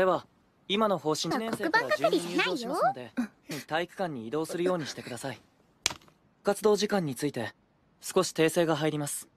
では今の方針1年生から順に誘導しますので体育館に移動するようにしてください活動時間について少し訂正が入ります